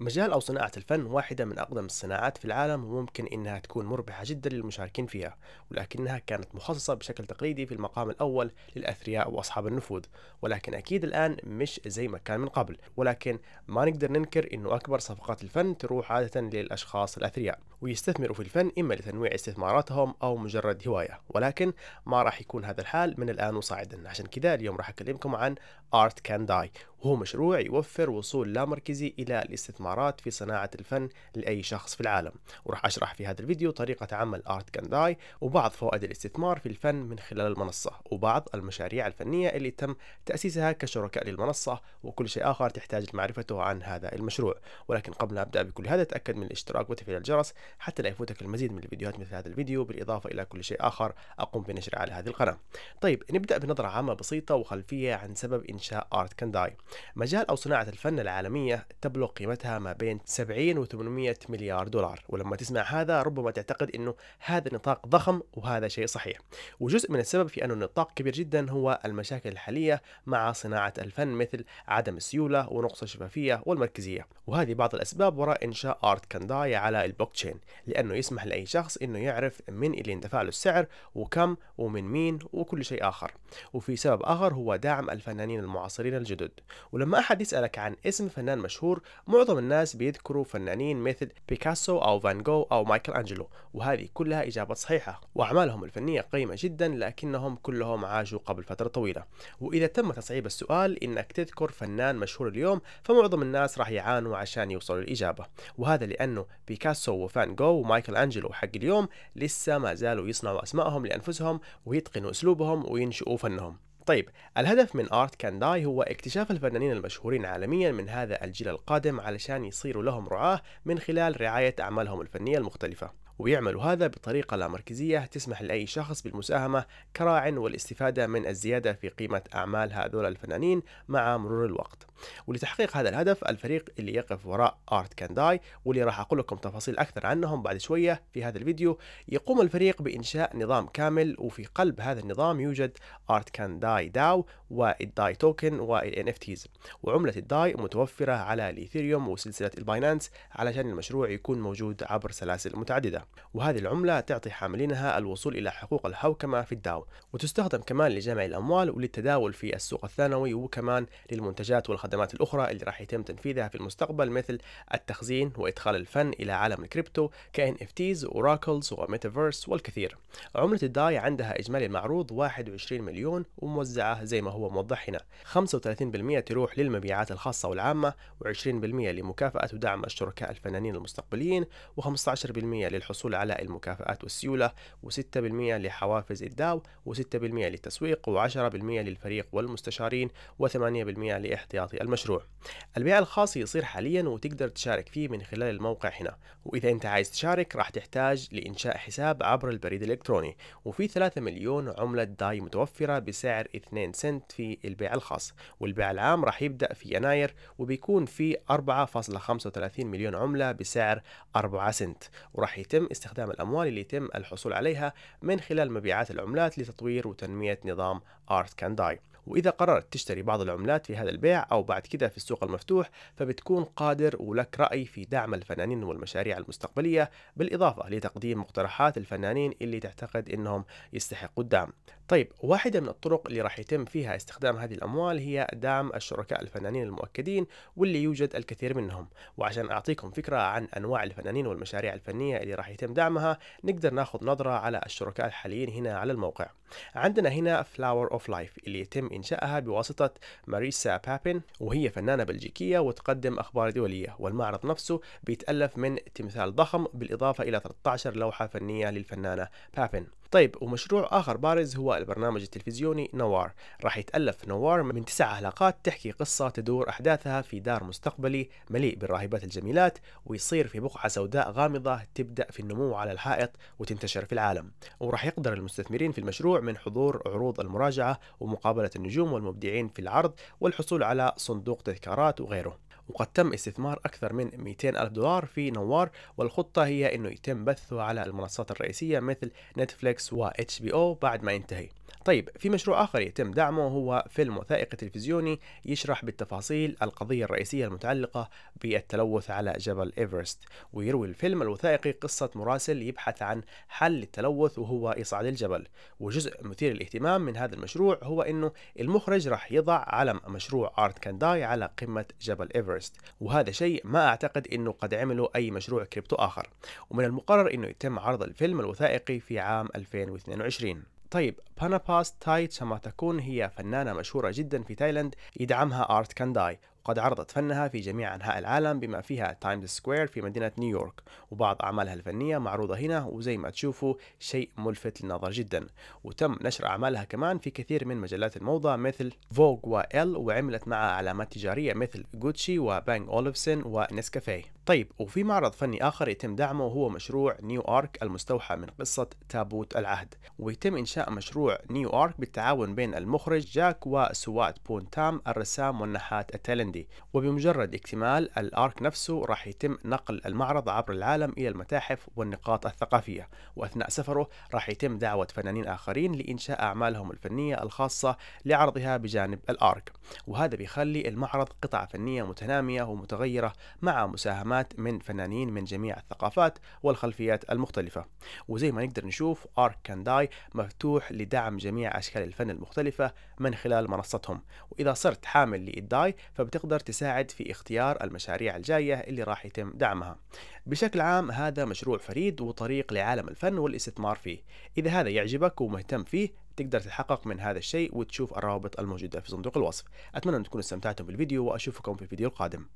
مجال أو صناعة الفن واحدة من أقدم الصناعات في العالم وممكن إنها تكون مربحة جدا للمشاركين فيها ولكنها كانت مخصصة بشكل تقليدي في المقام الأول للأثرياء وأصحاب النفوذ ولكن أكيد الآن مش زي ما كان من قبل ولكن ما نقدر ننكر إنه أكبر صفقات الفن تروح عادة للأشخاص الأثرياء ويستثمروا في الفن إما لتنويع استثماراتهم أو مجرد هواية ولكن ما راح يكون هذا الحال من الآن وصاعدا عشان كذا اليوم راح أكلمكم عن Art Can Die وهو مشروع يوفر وصول لا مركزي إلى الاستثمارات في صناعة الفن لأي شخص في العالم وراح أشرح في هذا الفيديو طريقة عمل آرت كانداي وبعض فوائد الاستثمار في الفن من خلال المنصة وبعض المشاريع الفنية اللي تم تأسيسها كشركاء للمنصة وكل شيء آخر تحتاج لمعرفته عن هذا المشروع ولكن قبل أن أبدأ بكل هذا تأكد من الاشتراك وتفعيل الجرس حتى لا يفوتك المزيد من الفيديوهات مثل هذا الفيديو بالإضافة إلى كل شيء آخر أقوم بنشره على هذه القناة طيب نبدأ بنظرة عامة بسيطة وخلفية عن سبب إنشاء آرت كانداي مجال أو صناعة الفن العالمية تبلغ قيمتها ما بين 70 و 800 مليار دولار ولما تسمع هذا ربما تعتقد أنه هذا نطاق ضخم وهذا شيء صحيح وجزء من السبب في أنه النطاق كبير جدا هو المشاكل الحالية مع صناعة الفن مثل عدم السيولة ونقص الشفافية والمركزية وهذه بعض الأسباب وراء إنشاء آرت كانداي على البلوكتشين لأنه يسمح لأي شخص أنه يعرف من اللي اندفع له السعر وكم ومن مين وكل شيء آخر وفي سبب آخر هو دعم الفنانين المعاصرين الجدد ولما أحد يسألك عن اسم فنان مشهور معظم الناس بيذكروا فنانين مثل بيكاسو أو فان جو أو مايكل أنجلو وهذه كلها إجابة صحيحة وأعمالهم الفنية قيمة جدا لكنهم كلهم عاشوا قبل فترة طويلة وإذا تم تصعيب السؤال إنك تذكر فنان مشهور اليوم فمعظم الناس راح يعانوا عشان يوصلوا الإجابة وهذا لأنه بيكاسو وفان جو ومايكل أنجلو حق اليوم لسه ما زالوا يصنعوا أسمائهم لأنفسهم ويتقنوا أسلوبهم وينشئوا فنهم طيب الهدف من ارت كان داي هو اكتشاف الفنانين المشهورين عالميا من هذا الجيل القادم علشان يصيروا لهم رعاة من خلال رعاية اعمالهم الفنية المختلفة ويعمل هذا بطريقة لا مركزية تسمح لأي شخص بالمساهمة كراع والاستفادة من الزيادة في قيمة أعمال هذول الفنانين مع مرور الوقت ولتحقيق هذا الهدف الفريق اللي يقف وراء آرت كان داي واللي راح أقول لكم تفاصيل أكثر عنهم بعد شوية في هذا الفيديو يقوم الفريق بإنشاء نظام كامل وفي قلب هذا النظام يوجد آرت كان داي داو والداي توكن والان اف تيز وعملة الداي متوفرة على الإيثيريوم وسلسلة الباينانس علشان المشروع يكون موجود عبر سلاسل متعددة وهذه العملة تعطي حاملينها الوصول إلى حقوق الحوكمة في الداو وتستخدم كمان لجمع الأموال وللتداول في السوق الثانوي وكمان للمنتجات والخدمات الأخرى اللي راح يتم تنفيذها في المستقبل مثل التخزين وإدخال الفن إلى عالم الكريبتو كـ NFTs وراكلز وميتافيرس والكثير عملة الداي عندها إجمالي المعروض 21 مليون وموزعة زي ما هو موضح هنا 35% تروح للمبيعات الخاصة والعامة و20% لمكافأة ودعم الشركاء الفنانين المستقبليين و15% للحصول للحصول على المكافآت والسيولة و6% لحوافز الداو و6% للتسويق و10% للفريق والمستشارين و8% لاحتياطي المشروع البيع الخاص يصير حاليا وتقدر تشارك فيه من خلال الموقع هنا وإذا أنت عايز تشارك راح تحتاج لإنشاء حساب عبر البريد الإلكتروني وفي 3 مليون عملة داي متوفرة بسعر 2 سنت في البيع الخاص والبيع العام راح يبدأ في يناير وبيكون في 4.35 مليون عملة بسعر 4 سنت وراح يتم استخدام الأموال اللي يتم الحصول عليها من خلال مبيعات العملات لتطوير وتنمية نظام آرت Can وإذا قررت تشتري بعض العملات في هذا البيع أو بعد كذا في السوق المفتوح فبتكون قادر ولك رأي في دعم الفنانين والمشاريع المستقبلية بالإضافة لتقديم مقترحات الفنانين اللي تعتقد أنهم يستحقوا الدعم طيب واحدة من الطرق اللي راح يتم فيها استخدام هذه الأموال هي دعم الشركاء الفنانين المؤكدين واللي يوجد الكثير منهم وعشان أعطيكم فكرة عن أنواع الفنانين والمشاريع الفنية اللي راح يتم دعمها نقدر ناخذ نظرة على الشركاء الحاليين هنا على الموقع عندنا هنا Flower of Life اللي يتم إنشائها بواسطة ماريسا بابين وهي فنانة بلجيكية وتقدم أخبار دولية والمعرض نفسه بيتألف من تمثال ضخم بالإضافة إلى 13 لوحة فنية للفنانة بابين طيب ومشروع آخر بارز هو البرنامج التلفزيوني نوار راح يتألف نوار من تسع حلقات تحكي قصة تدور أحداثها في دار مستقبلي مليء بالراهبات الجميلات ويصير في بقعة سوداء غامضة تبدأ في النمو على الحائط وتنتشر في العالم وراح يقدر المستثمرين في المشروع من حضور عروض المراجعة ومقابلة النجوم والمبدعين في العرض والحصول على صندوق تذكارات وغيره وقد تم استثمار أكثر من 200 ألف دولار في نوار والخطة هي أنه يتم بثه على المنصات الرئيسية مثل نتفليكس و HBO بعد ما ينتهي طيب في مشروع آخر يتم دعمه هو فيلم وثائقي تلفزيوني يشرح بالتفاصيل القضية الرئيسية المتعلقة بالتلوث على جبل إيفرست ويروي الفيلم الوثائقي قصة مراسل يبحث عن حل للتلوث وهو يصعد الجبل وجزء مثير للاهتمام من هذا المشروع هو أنه المخرج راح يضع علم مشروع آرت كانداي على قمة جبل إيفرست وهذا شيء ما أعتقد أنه قد عمله أي مشروع كريبتو آخر ومن المقرر أنه يتم عرض الفيلم الوثائقي في عام 2022 طيب باناباس تاي كما تكون هي فنانة مشهورة جدا في تايلاند يدعمها آرت كانداي وقد عرضت فنها في جميع أنحاء العالم بما فيها تايمز سكوير في مدينة نيويورك وبعض أعمالها الفنية معروضة هنا وزي ما تشوفوا شيء ملفت للنظر جدا وتم نشر أعمالها كمان في كثير من مجلات الموضة مثل فوغ وإل وعملت معها علامات تجارية مثل جوتشي وبانج أوليفسن ونسكافيه طيب وفي معرض فني آخر يتم دعمه وهو مشروع نيو آرك المستوحى من قصة تابوت العهد ويتم إنشاء مشروع نيو آرك بالتعاون بين المخرج جاك وسوات تام الرسام والنحات التايلندي وبمجرد اكتمال الآرك نفسه راح يتم نقل المعرض عبر العالم إلى المتاحف والنقاط الثقافية وأثناء سفره راح يتم دعوة فنانين آخرين لإنشاء أعمالهم الفنية الخاصة لعرضها بجانب الآرك وهذا بيخلي المعرض قطعة فنية متنامية ومتغيرة مع مساهمات كلمات من فنانين من جميع الثقافات والخلفيات المختلفة وزي ما نقدر نشوف آرك كانداي مفتوح لدعم جميع أشكال الفن المختلفة من خلال منصتهم وإذا صرت حامل لإداي فبتقدر تساعد في اختيار المشاريع الجاية اللي راح يتم دعمها بشكل عام هذا مشروع فريد وطريق لعالم الفن والاستثمار فيه إذا هذا يعجبك ومهتم فيه تقدر تتحقق من هذا الشيء وتشوف الروابط الموجودة في صندوق الوصف أتمنى أن تكونوا استمتعتم بالفيديو وأشوفكم في الفيديو القادم